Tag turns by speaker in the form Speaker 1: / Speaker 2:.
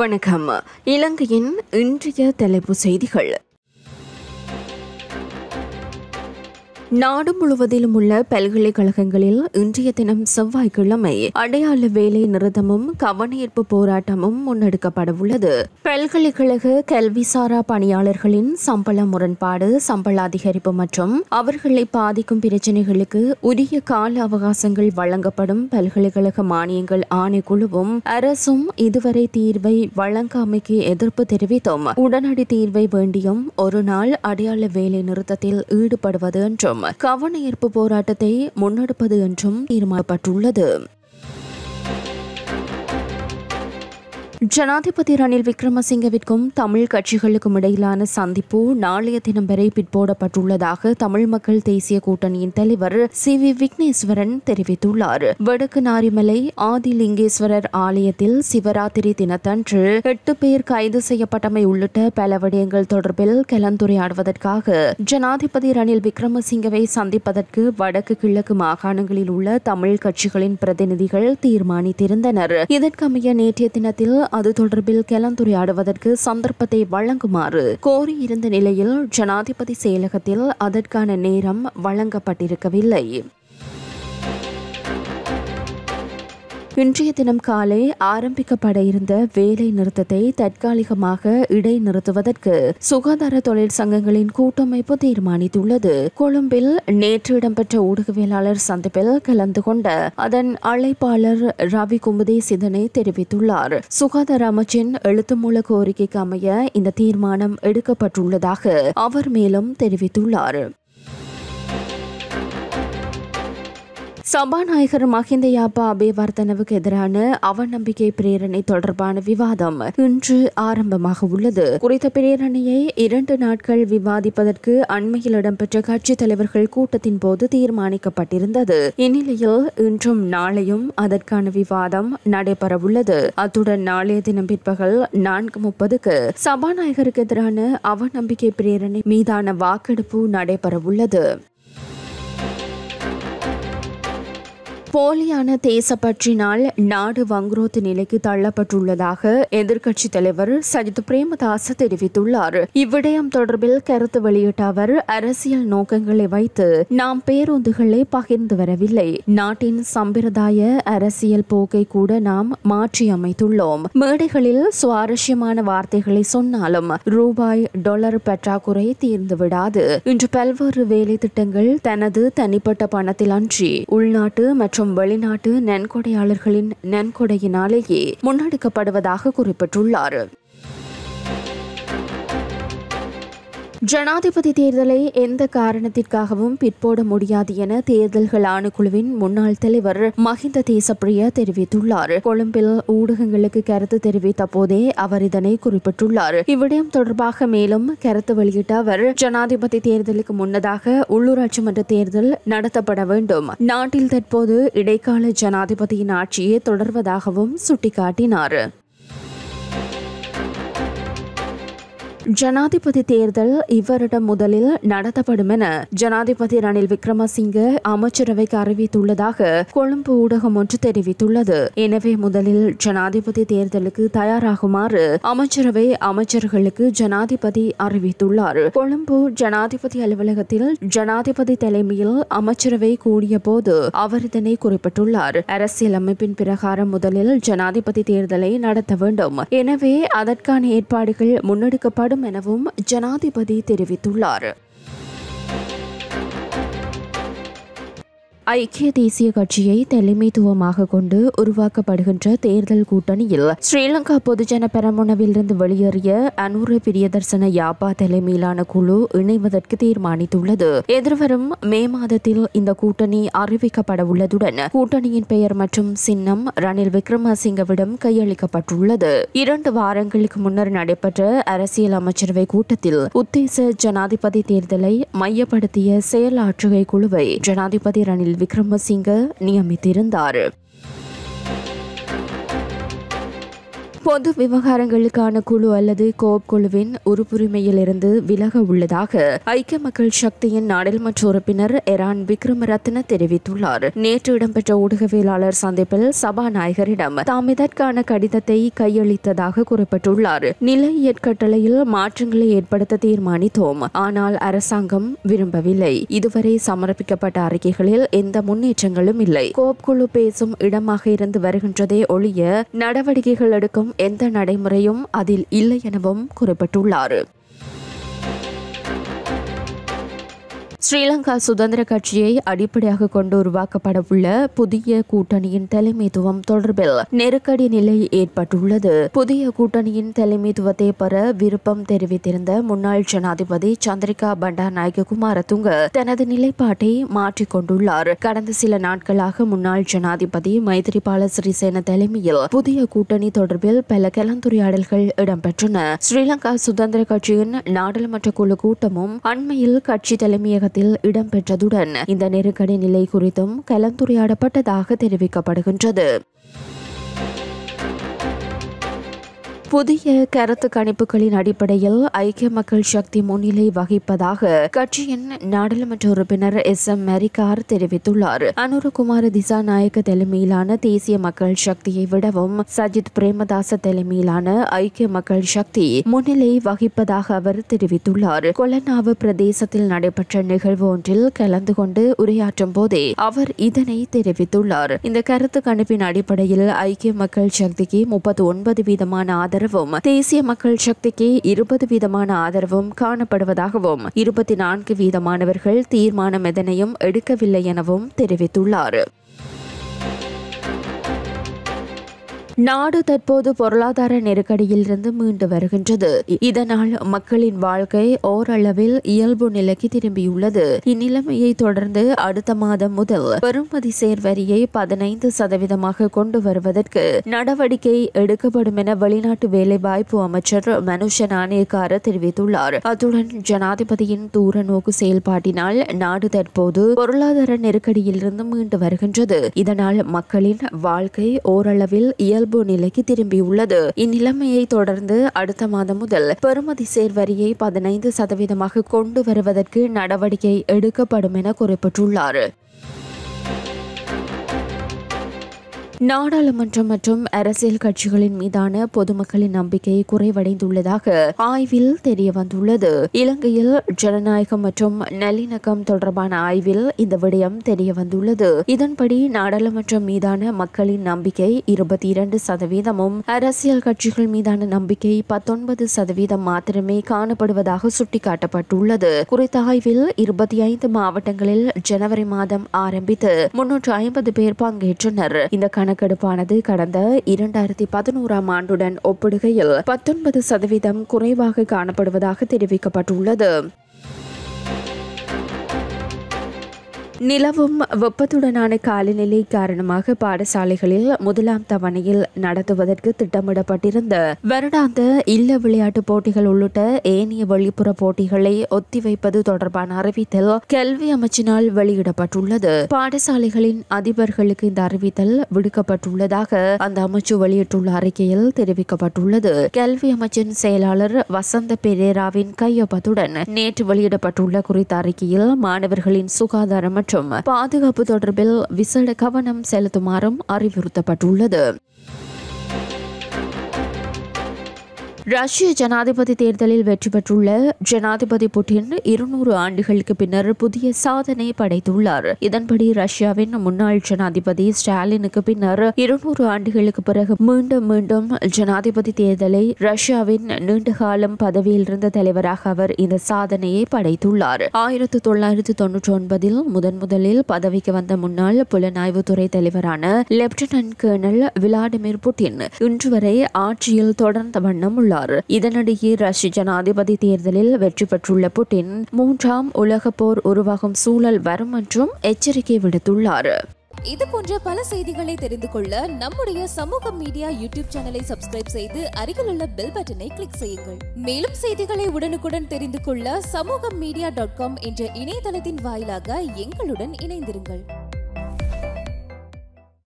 Speaker 1: வணக்கம் இலங்கையின் இன்றைய தலைப்பு செய்திகள் நாடு முழுவதிலும் உள்ள பல்கலைக்கழகங்களில் இன்றைய தினம் செவ்வாய்க்கிழமை அடையாள வேலை நிறுத்தமும் கவனஈர்ப்பு போராட்டமும் முன்னெடுக்கப்படவுள்ளது பல்கலைக்கழக கல்விசாரா பணியாளர்களின் சம்பள முரண்பாடு சம்பள அதிகரிப்பு மற்றும் அவர்களை பாதிக்கும் பிரச்சினைகளுக்கு உரிய கால அவகாசங்கள் வழங்கப்படும் பல்கலைக்கழக மானியங்கள் ஆணைக்குழுவும் அரசும் இதுவரை தீர்வை வழங்காமைக்கு எதிர்ப்பு தெரிவித்தும் உடனடி தீர்வை வேண்டியும் ஒரு நாள் அடையாள வேலை நிறுத்தத்தில் ஈடுபடுவது என்றும் கவன ஈர்ப்பு போராட்டத்தை முன்னெடுப்பது என்றும் தீர்மானப்பட்டுள்ளது ஜனாதிபதி ரணில் விக்ரமசிங்கவிற்கும் தமிழ் கட்சிகளுக்கும் இடையிலான சந்திப்பு நாளைய தினம் வரை பிற்போடப்பட்டுள்ளதாக தமிழ் மக்கள் தேசிய கூட்டணியின் தலைவர் சி வி விக்னேஸ்வரன் தெரிவித்துள்ளார் வடக்கு நாரிமலை ஆதிலிங்கேஸ்வரர் ஆலயத்தில் சிவராத்திரி தினத்தன்று எட்டு பேர் கைது செய்யப்பட்டமை உள்ளிட்ட பல விடயங்கள் தொடர்பில் கலந்துரையாடுவதற்காக ஜனாதிபதி ரணில் விக்ரமசிங்கவை சந்திப்பதற்கு வடக்கு கிழக்கு மாகாணங்களில் உள்ள தமிழ் கட்சிகளின் பிரதிநிதிகள் தீர்மானித்திருந்தனர் இதற்கமைய நேற்றைய தினத்தில் அது தொடர்பில் கலந்துரையாடுவதற்கு சந்தர்ப்பத்தை வழங்குமாறு கோரியிருந்த நிலையில் ஜனாதிபதி செயலகத்தில் அதற்கான நேரம் வழங்கப்பட்டிருக்கவில்லை இன்றைய தினம் காலை ஆரம்பிக்கப்பட இருந்த வேலை நிறுத்தத்தை தற்காலிகமாக இடைநிறுத்துவதற்கு சுகாதார தொழில் சங்கங்களின் கூட்டமைப்பு தீர்மானித்துள்ளது கொழும்பில் நேற்று இடம்பெற்ற ஊடகவியலாளர் சந்திப்பில் கலந்து கொண்ட அதன் அழைப்பாளர் ரவி குமுதேஸ் சிதனை தெரிவித்துள்ளார் சுகாதார அமைச்சின் எழுத்துமூல கோரிக்கைக்கு அமைய இந்த தீர்மானம் எடுக்கப்பட்டுள்ளதாக அவர் மேலும் தெரிவித்துள்ளார் சபாநாயகர் மஹிந்த யாப்பா அபேவர்த்தனவுக்கு எதிரான அவநம்பிக்கை பிரேரணை தொடர்பான விவாதம் இன்று ஆரம்பமாக உள்ளது குறித்த பிரேரணையை இரண்டு நாட்கள் விவாதிப்பதற்கு அண்மையில் இடம்பெற்ற கட்சித் தலைவர்கள் கூட்டத்தின் போது தீர்மானிக்கப்பட்டிருந்தது இந்நிலையில் இன்றும் நாளையும் அதற்கான விவாதம் நடைபெறவுள்ளது அத்துடன் நாளைய தினம் பிற்பகல் நான்கு முப்பதுக்கு சபாநாயகருக்கு எதிரான அவநம்பிக்கை பிரேரணை மீதான வாக்கெடுப்பு நடைபெறவுள்ளது போலியான தேசப்பற்றினால் நாடு வங்குரோத்து நிலைக்கு தள்ளப்பட்டுள்ளதாக எதிர்க்கட்சி தலைவர் சஜித் பிரேமதாச தெரிவித்துள்ளார் இவ்விடயம் தொடர்பில் கருத்து வெளியிட்ட அவர் அரசியல் நோக்கங்களை வைத்து நாம் பேருந்துகளை பகிர்ந்து வரவில்லை நாட்டின் சம்பிரதாய அரசியல் போக்கை கூட நாம் மாற்றியமைத்துள்ளோம் மேடைகளில் சுவாரஸ்யமான வார்த்தைகளை சொன்னாலும் ரூபாய் டாலர் பற்றாக்குறை தீர்ந்துவிடாது இன்று பல்வேறு வேலை திட்டங்கள் தனது தனிப்பட்ட பணத்தில் அன்றி உள்நாட்டு மற்றும் மற்றும் வெளிநாட்டு நன்கொடையாளர்களின் நன்கொடையினாலேயே முன்னெடுக்கப்படுவதாக குறிப்பிட்டுள்ளார் ஜனாதிபதி தேர்தலை எந்த காரணத்திற்காகவும் பிற்போட முடியாது என தேர்தல்கள் ஆணைக்குழுவின் முன்னாள் தலைவர் மஹிந்த தேசப்பிரிய தெரிவித்துள்ளார் கொழும்பில் ஊடகங்களுக்கு கருத்து தெரிவித்த போதே அவர் இதனை குறிப்பிட்டுள்ளார் இவ்விடயம் தொடர்பாக மேலும் கருத்து வெளியிட்ட அவர் ஜனாதிபதி தேர்தலுக்கு முன்னதாக உள்ளூராட்சி மன்ற தேர்தல் நடத்தப்பட வேண்டும் நாட்டில் தற்போது இடைக்கால ஜனாதிபதியின் ஆட்சியே தொடர்வதாகவும் சுட்டிக்காட்டினார் ஜனாதிபதி தேர்தல் இவ்வருடம் முதலில் நடத்தப்படும் என ஜனாதிபதி ரணில் விக்ரமசிங்க அமைச்சரவைக்கு அறிவித்துள்ளதாக கொழும்பு ஊடகம் ஒன்று தெரிவித்துள்ளது எனவே முதலில் ஜனாதிபதி தேர்தலுக்கு தயாராகுமாறு அமைச்சரவை அமைச்சர்களுக்கு ஜனாதிபதி அறிவித்துள்ளார் கொழும்பு ஜனாதிபதி அலுவலகத்தில் ஜனாதிபதி தலைமையில் அமைச்சரவை கூடிய போது அவர் இதனை குறிப்பிட்டுள்ளார் அரசியலமைப்பின் பிரகாரம் முதலில் ஜனாதிபதி தேர்தலை நடத்த வேண்டும் எனவே அதற்கான ஏற்பாடுகள் முன்னெடுக்கப்படும் செயல்படும் எனவும் ஜனாதிபதி தெரிவித்துள்ளார் ஐக்கிய தேசிய கட்சியை தலைமைத்துவமாக கொண்டு உருவாக்கப்படுகின்ற தேர்தல் கூட்டணியில் ஸ்ரீலங்கா பொதுஜன பெரமுனவிலிருந்து வெளியேறிய அனுர பிரியதர்சன யாப்பா தலைமையிலான குழு இணைவதற்கு தீர்மானித்துள்ளது எதிர்வரும் மே மாதத்தில் இந்த கூட்டணி அறிவிக்கப்பட உள்ளதுடன் கூட்டணியின் பெயர் மற்றும் சின்னம் ரணில் விக்ரமசிங்கவிடம் கையளிக்கப்பட்டுள்ளது இரண்டு வாரங்களுக்கு முன்னர் நடைபெற்ற அரசியல் அமைச்சரவை கூட்டத்தில் உத்தேச ஜனாதிபதி தேர்தலை மையப்படுத்திய செயலாற்றுகை குழுவை ஜனாதிபதி ரணில் விக்ரமசிங்க நியமித்திருந்தார் பொது விவகாரங்களுக்கான குழு அல்லது கோப் குழுவின் உறுப்புரிமையிலிருந்து விலக உள்ளதாக ஐக்கிய மக்கள் சக்தியின் நாடாளுமன்ற உறுப்பினர் எரான் விக்ரமரத்ன தெரிவித்துள்ளார் நேற்று இடம்பெற்ற ஊடகவியலாளர் சந்திப்பில் சபாநாயகரிடம் தாம் இதற்கான கடிதத்தை கையளித்ததாக குறிப்பிட்டுள்ளார் நிலை ஏற்கட்டளையில் மாற்றங்களை ஏற்படுத்த தீர்மானித்தோம் ஆனால் அரசாங்கம் விரும்பவில்லை இதுவரை சமர்ப்பிக்கப்பட்ட அறிக்கைகளில் எந்த முன்னேற்றங்களும் இல்லை கோப் குழு பேசும் இடமாக இருந்து வருகின்றதே ஒழிய நடவடிக்கைகள் எடுக்கும் எந்த நடைமுறையும் அதில் இல்லை எனவும் குறிப்பிட்டுள்ளார் ஸ்ரீலங்கா சுதந்திர கட்சியை அடிப்படையாக கொண்டு உருவாக்கப்படவுள்ள புதிய கூட்டணியின் தலைமைத்துவம் தொடர்பில் நெருக்கடி நிலை ஏற்பட்டுள்ளது புதிய கூட்டணியின் தலைமைத்துவத்தை பெற விருப்பம் தெரிவித்திருந்த முன்னாள் ஜனாதிபதி சந்திரிகா பண்டா பண்டாநாயக குமாரதுங்க தனது நிலைப்பாட்டை மாற்றிக்கொண்டுள்ளார் கடந்த சில நாட்களாக முன்னாள் ஜனாதிபதி மைத்திரிபால சிறிசேன தலைமையில் புதிய கூட்டணி தொடர்பில் பல கலந்துரையாடல்கள் இடம்பெற்றன ஸ்ரீலங்கா சுதந்திர கட்சியின் நாடாளுமன்ற குழு கூட்டமும் அண்மையில் கட்சி தலைமையக கூட்டத்தில் இடம்பெற்றதுடன் இந்த நெருக்கடி நிலை குறித்தும் கலந்துரையாடப்பட்டதாக தெரிவிக்கப்படுகின்றது புதிய கருத்து கணிப்புகளின் அடிப்படையில் ஐக்கிய மக்கள் சக்தி முன்னிலை வகிப்பதாக கட்சியின் நாடாளுமன்ற உறுப்பினர் எஸ் எம் மெரிகார் தெரிவித்துள்ளார் அனுரகுமார திசாநாயக்க தலைமையிலான தேசிய மக்கள் சக்தியை விடவும் சஜித் பிரேமதாச தலைமையிலான ஐக்கிய மக்கள் சக்தி முன்னிலை வகிப்பதாக அவர் தெரிவித்துள்ளார் கொலனாவு பிரதேசத்தில் நடைபெற்ற நிகழ்வு ஒன்றில் கலந்து கொண்டு உரையாற்றும் போதே அவர் இதனை தெரிவித்துள்ளார் இந்த கருத்து கணிப்பின் அடிப்படையில் ஐக்கிய மக்கள் சக்திக்கு முப்பத்தி ஒன்பது வீதமான ஆதரவு ஆதரவும் தேசிய மக்கள் சக்திக்கு இருபது வீதமான ஆதரவும் காணப்படுவதாகவும் இருபத்தி நான்கு வீதமானவர்கள் தீர்மானம் எதனையும் எடுக்கவில்லை எனவும் தெரிவித்துள்ளார் நாடு தற்போது பொருளாதார நெருக்கடியிலிருந்து மீண்டு வருகின்றது இதனால் மக்களின் வாழ்க்கை ஓரளவில் இயல்பு நிலைக்கு திரும்பியுள்ளது இந்நிலைமையை தொடர்ந்து அடுத்த மாதம் முதல் பெறுமதி சேர்வரியை பதினைந்து சதவீதமாக கொண்டு வருவதற்கு நடவடிக்கை எடுக்கப்படும் என வெளிநாட்டு வேலைவாய்ப்பு அமைச்சர் மனுஷ நாணயக்கார தெரிவித்துள்ளார் அத்துடன் ஜனாதிபதியின் தூர நோக்கு செயல்பாட்டினால் நாடு தற்போது பொருளாதார நெருக்கடியிலிருந்து மீண்டு வருகின்றது இதனால் மக்களின் வாழ்க்கை ஓரளவில் இயல்பு இயல்பு நிலைக்கு திரும்பியுள்ளது இந்நிலைமையை தொடர்ந்து அடுத்த மாதம் முதல் பெறுமதி சேர்வரியை பதினைந்து சதவீதமாக கொண்டு வருவதற்கு நடவடிக்கை எடுக்கப்படும் என குறிப்பிட்டுள்ளார் நாடாளுமன்றம் மற்றும் அரசியல் கட்சிகளின் மீதான பொதுமக்களின் நம்பிக்கை குறைவடைந்துள்ளதாக ஆய்வில் தெரிய வந்துள்ளது இலங்கையில் ஜனநாயகம் மற்றும் நல்லிணக்கம் தொடர்பான ஆய்வில் இந்த விடயம் தெரிய வந்துள்ளது இதன்படி நாடாளுமன்றம் மீதான மக்களின் நம்பிக்கை இருபத்தி இரண்டு சதவீதமும் அரசியல் கட்சிகள் மீதான நம்பிக்கை பத்தொன்பது சதவீதம் மாத்திரமே காணப்படுவதாக சுட்டிக்காட்டப்பட்டுள்ளது குறித்த ஆய்வில் இருபத்தி ஐந்து மாவட்டங்களில் ஜனவரி மாதம் ஆரம்பித்து முன்னூற்று ஐம்பது பேர் பங்கேற்றனர் இந்த கணக்கு கணக்கெடுப்பானது கடந்த இரண்டாயிரத்தி பதினோராம் ஆண்டுடன் ஒப்பிடுகையில் பத்தொன்பது சதவீதம் குறைவாக காணப்படுவதாக தெரிவிக்கப்பட்டுள்ளது நிலவும் வெப்பத்துடனான காலநிலை காரணமாக பாடசாலைகளில் முதலாம் தவணையில் நடத்துவதற்கு திட்டமிடப்பட்டிருந்த வருடாந்த இல்ல விளையாட்டு போட்டிகள் உள்ளிட்ட ஏனைய வெளிப்புற போட்டிகளை ஒத்திவைப்பது தொடர்பான அறிவித்தல் கல்வி அமைச்சினால் வெளியிடப்பட்டுள்ளது பாடசாலைகளின் அதிபர்களுக்கு இந்த அறிவித்தல் விடுக்கப்பட்டுள்ளதாக அந்த அமைச்சு வெளியிட்டுள்ள அறிக்கையில் தெரிவிக்கப்பட்டுள்ளது கல்வி அமைச்சின் செயலாளர் வசந்த பெரேராவின் கையொப்பத்துடன் நேற்று வெளியிடப்பட்டுள்ள குறித்த அறிக்கையில் மாணவர்களின் சுகாதாரம் மற்றும் மற்றும் பாதுகாப்பு தொடர்பில் விசேட கவனம் செலுத்துமாறும் அறிவுறுத்தப்பட்டுள்ளது ரஷ்ய ஜனாதிபதி தேர்தலில் வெற்றி பெற்றுள்ள ஜனாதிபதி புட்டின் இருநூறு ஆண்டுகளுக்கு பின்னர் புதிய சாதனை படைத்துள்ளார் இதன்படி ரஷ்யாவின் முன்னாள் ஜனாதிபதி ஸ்டாலினுக்கு பின்னர் இருநூறு ஆண்டுகளுக்கு பிறகு மீண்டும் மீண்டும் ஜனாதிபதி தேர்தலை ரஷ்யாவின் நீண்டகாலம் பதவியில் இருந்த தலைவராக அவர் இந்த சாதனையை படைத்துள்ளார் ஆயிரத்தி தொள்ளாயிரத்தி தொன்னூற்றி ஒன்பதில் முதன் முதலில் பதவிக்கு வந்த முன்னாள் புலனாய்வுத்துறை தலைவரான லெப்டினன்ட் கேர்னல் விளாடிமிர் புட்டின் இன்று வரை ஆட்சியில் தொடர்ந்த வண்ணம் உள்ளார் கூறியுள்ளார் இதனிடையே ரஷ்ய ஜனாதிபதி தேர்தலில் வெற்றி பெற்றுள்ள புட்டின் மூன்றாம் உலக போர் உருவாகும் சூழல் வரும் என்றும் எச்சரிக்கை விடுத்துள்ளார் இது போன்ற பல செய்திகளை தெரிந்து கொள்ள நம்முடைய சமூக மீடியா யூடியூப் சேனலை சப்ஸ்கிரைப் செய்து அருகில் உள்ள பெல் பட்டனை கிளிக் செய்யுங்கள் மேலும் செய்திகளை உடனுக்குடன் தெரிந்து கொள்ள சமூக மீடியா டாட் காம் என்ற இணையதளத்தின் வாயிலாக எங்களுடன் இணைந்திருங்கள்